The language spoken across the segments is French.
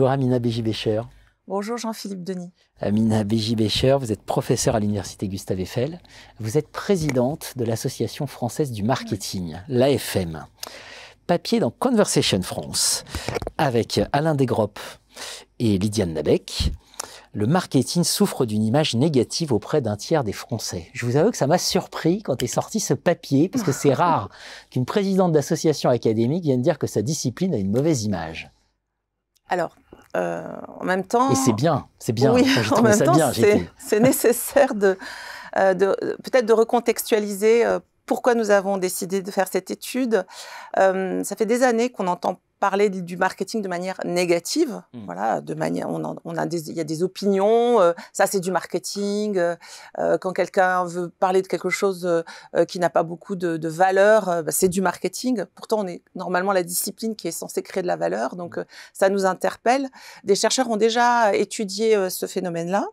Bonjour Amina Béjibécher. Bonjour Jean-Philippe Denis. Amina béji vous êtes professeure à l'Université Gustave Eiffel. Vous êtes présidente de l'Association française du marketing, l'AFM. Papier dans Conversation France avec Alain Desgroppes et Lydiane Nabec. Le marketing souffre d'une image négative auprès d'un tiers des Français. Je vous avoue que ça m'a surpris quand est sorti ce papier, parce que c'est rare qu'une présidente d'association académique vienne dire que sa discipline a une mauvaise image. Alors, euh, en même temps. Et c'est bien, c'est bien. Oui, en même temps, c'est nécessaire de, euh, de peut-être de recontextualiser euh, pourquoi nous avons décidé de faire cette étude. Euh, ça fait des années qu'on entend parler du marketing de manière négative. Mmh. Voilà, de manière, on, a il y a des opinions. Euh, ça, c'est du marketing. Euh, euh, quand quelqu'un veut parler de quelque chose euh, qui n'a pas beaucoup de, de valeur, bah, c'est du marketing. Pourtant, on est normalement la discipline qui est censée créer de la valeur. Donc, mmh. ça nous interpelle. Des chercheurs ont déjà étudié ce phénomène-là.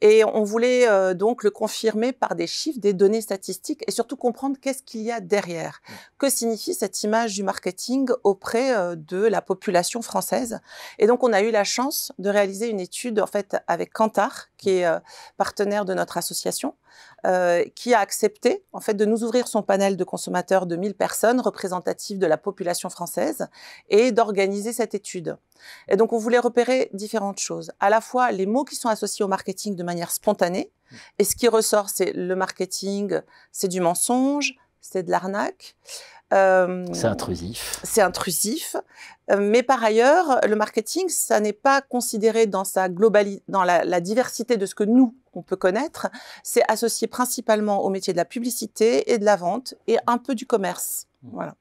Et on voulait euh, donc le confirmer par des chiffres, des données statistiques et surtout comprendre qu'est-ce qu'il y a derrière. Mm. Que signifie cette image du marketing auprès euh, de la population française Et donc on a eu la chance de réaliser une étude en fait avec Kantar, qui est euh, partenaire de notre association euh, qui a accepté en fait de nous ouvrir son panel de consommateurs de 1000 personnes représentatives de la population française et d'organiser cette étude. Et donc on voulait repérer différentes choses, à la fois les mots qui sont associés au marketing de manière spontanée et ce qui ressort c'est le marketing, c'est du mensonge, c'est de l'arnaque. Euh, c'est intrusif. C'est intrusif. Euh, mais par ailleurs, le marketing, ça n'est pas considéré dans sa globalité, dans la, diversité de ce que nous on peut connaître. C'est associé principalement au métier de la publicité et de la vente et un peu du commerce. Mmh. Voilà.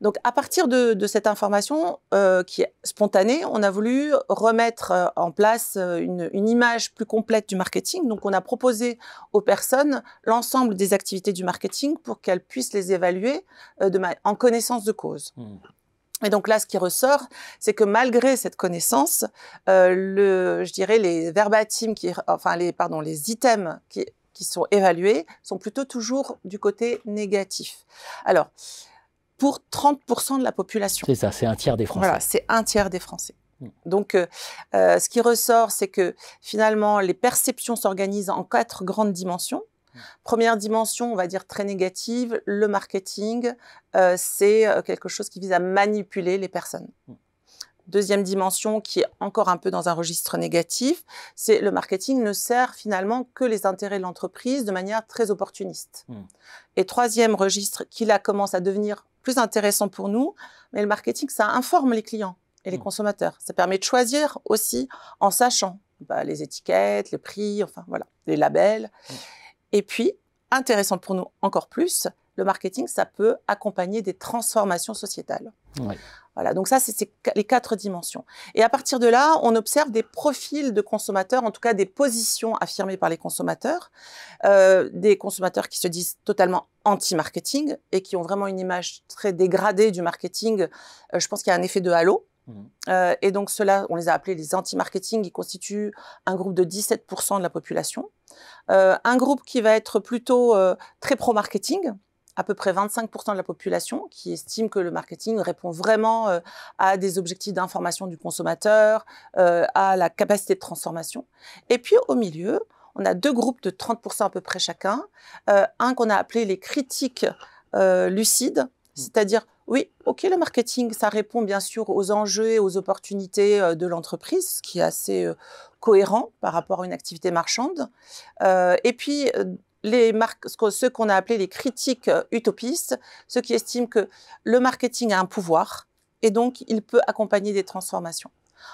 Donc à partir de, de cette information euh, qui est spontanée, on a voulu remettre euh, en place euh, une, une, image plus complète du marketing. Donc on a proposé aux personnes l'ensemble des activités du marketing pour qu'elles puissent les évaluer euh, de en connaissance de cause. Hmm. Et donc là, ce qui ressort, c'est que malgré cette connaissance, euh, le, je dirais les verbatim, qui, enfin les, pardon, les items qui, qui sont évalués sont plutôt toujours du côté négatif. Alors, pour 30% de la population. C'est ça, c'est un tiers des Français. Voilà, c'est un tiers des Français. Mm. Donc, euh, euh, ce qui ressort, c'est que finalement, les perceptions s'organisent en quatre grandes dimensions. Mm. Première dimension, on va dire très négative, le marketing, euh, c'est quelque chose qui vise à manipuler les personnes. Mm. Deuxième dimension, qui est encore un peu dans un registre négatif, c'est le marketing ne sert finalement que les intérêts de l'entreprise de manière très opportuniste. Et troisième registre, qui là commence à devenir plus intéressant pour nous. Mais le marketing, ça informe les clients et les mm. consommateurs. Ça permet de choisir aussi en sachant bah, les étiquettes, le prix, enfin voilà, les labels. Mm. Et puis, intéressant pour nous encore plus, le marketing, ça peut accompagner des transformations sociétales. Oui. Voilà, donc ça, c'est les quatre dimensions. Et à partir de là, on observe des profils de consommateurs, en tout cas des positions affirmées par les consommateurs, euh, des consommateurs qui se disent totalement anti-marketing et qui ont vraiment une image très dégradée du marketing. Euh, je pense qu'il y a un effet de halo. Mmh. Euh, et donc cela, on les a appelés les anti-marketing, ils constituent un groupe de 17% de la population. un groupe qui va être plutôt très pro-marketing, à peu près 25% de la population qui estime que le marketing répond vraiment euh, à des objectifs d'information du consommateur, euh, à la capacité de transformation. Et puis au milieu, on a deux groupes de 30% à peu près chacun. Euh, un qu'on a appelé les critiques lucides, mmh. c'est-à-dire oui, ok, le marketing, ça répond bien sûr aux enjeux et aux opportunités de l'entreprise, ce qui est assez cohérent par rapport à une activité marchande. et puis, les marques, ce qu'on a appelé les critiques euh, utopistes, ceux qui estiment que le marketing a un pouvoir et donc il peut accompagner des transformations.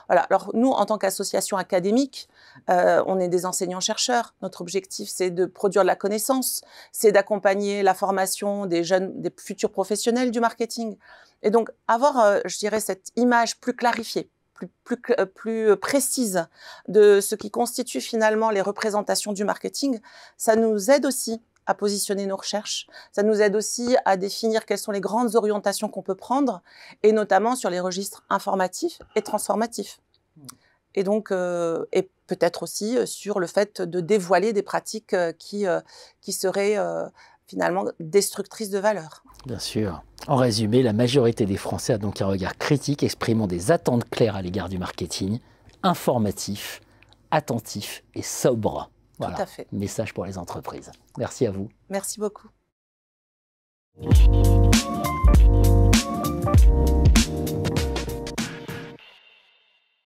Voilà. Alors nous, en tant qu'association académique, euh, on est des enseignants-chercheurs. Notre objectif, c'est de produire de la connaissance, c'est d'accompagner la formation des jeunes, des futurs professionnels du marketing. Et donc avoir, euh, je dirais, cette image plus clarifiée plus, plus, euh, euh, précise de ce qui constitue finalement les représentations du marketing, ça nous aide aussi à positionner nos recherches. Ça nous aide aussi à définir quelles sont les grandes orientations qu'on peut prendre, et notamment sur les registres informatifs et transformatifs. Et donc, euh, et peut-être aussi sur le fait de dévoiler des pratiques qui, qui seraient finalement destructrice de valeur. Bien sûr. En résumé, la majorité des Français a donc un regard critique exprimant des attentes claires à l'égard du marketing, informatif, attentif et sobre. Voilà. Tout fait. Message pour les entreprises. Merci à vous. Merci beaucoup.